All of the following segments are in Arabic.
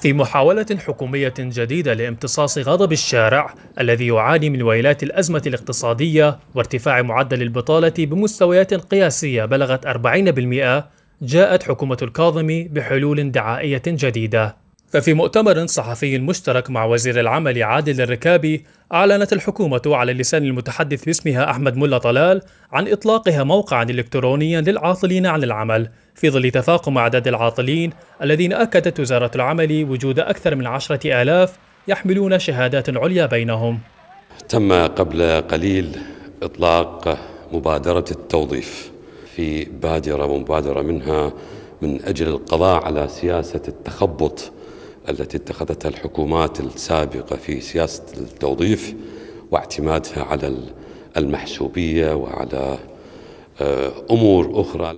في محاولة حكومية جديدة لامتصاص غضب الشارع الذي يعاني من ويلات الأزمة الاقتصادية وارتفاع معدل البطالة بمستويات قياسية بلغت 40% جاءت حكومة الكاظمي بحلول دعائية جديدة ففي مؤتمر صحفي مشترك مع وزير العمل عادل الركابي أعلنت الحكومة على لسان المتحدث باسمها أحمد ملا طلال عن إطلاقها موقعا إلكترونيا للعاطلين عن العمل في ظل تفاقم أعداد العاطلين الذين أكدت وزارة العمل وجود أكثر من عشرة آلاف يحملون شهادات عليا بينهم تم قبل قليل إطلاق مبادرة التوظيف في بادرة ومبادرة منها من أجل القضاء على سياسة التخبط التي اتخذتها الحكومات السابقة في سياسة التوظيف واعتمادها على المحسوبية وعلى آه، أمور أخرى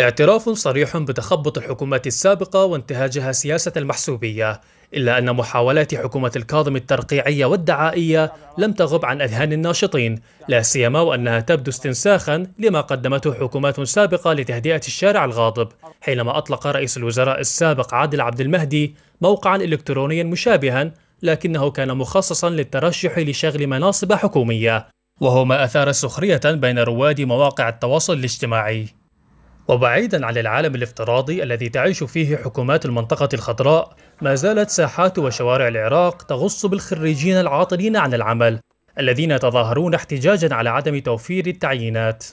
اعتراف صريح بتخبط الحكومات السابقة وانتهاجها سياسة المحسوبية إلا أن محاولات حكومة الكاظم الترقيعية والدعائية لم تغب عن أذهان الناشطين لا سيما وأنها تبدو استنساخا لما قدمته حكومات سابقة لتهدئة الشارع الغاضب حينما أطلق رئيس الوزراء السابق عادل عبد المهدي موقعا إلكترونيا مشابها لكنه كان مخصصا للترشح لشغل مناصب حكومية وهو ما أثار سخرية بين رواد مواقع التواصل الاجتماعي وبعيدا عن العالم الافتراضي الذي تعيش فيه حكومات المنطقة الخضراء ما زالت ساحات وشوارع العراق تغص بالخريجين العاطلين عن العمل الذين يتظاهرون احتجاجا على عدم توفير التعيينات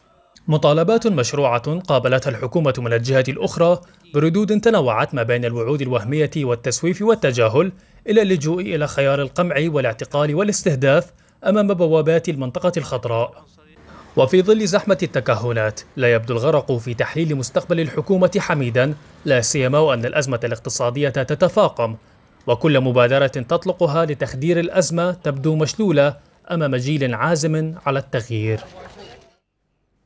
مطالبات مشروعة قابلتها الحكومة من الجهة الأخرى بردود تنوعت ما بين الوعود الوهمية والتسويف والتجاهل إلى اللجوء إلى خيار القمع والاعتقال والاستهداف أمام بوابات المنطقة الخضراء وفي ظل زحمة التكهنات لا يبدو الغرق في تحليل مستقبل الحكومة حميدا لا سيما وأن الأزمة الاقتصادية تتفاقم وكل مبادرة تطلقها لتخدير الأزمة تبدو مشلولة أمام جيل عازم على التغيير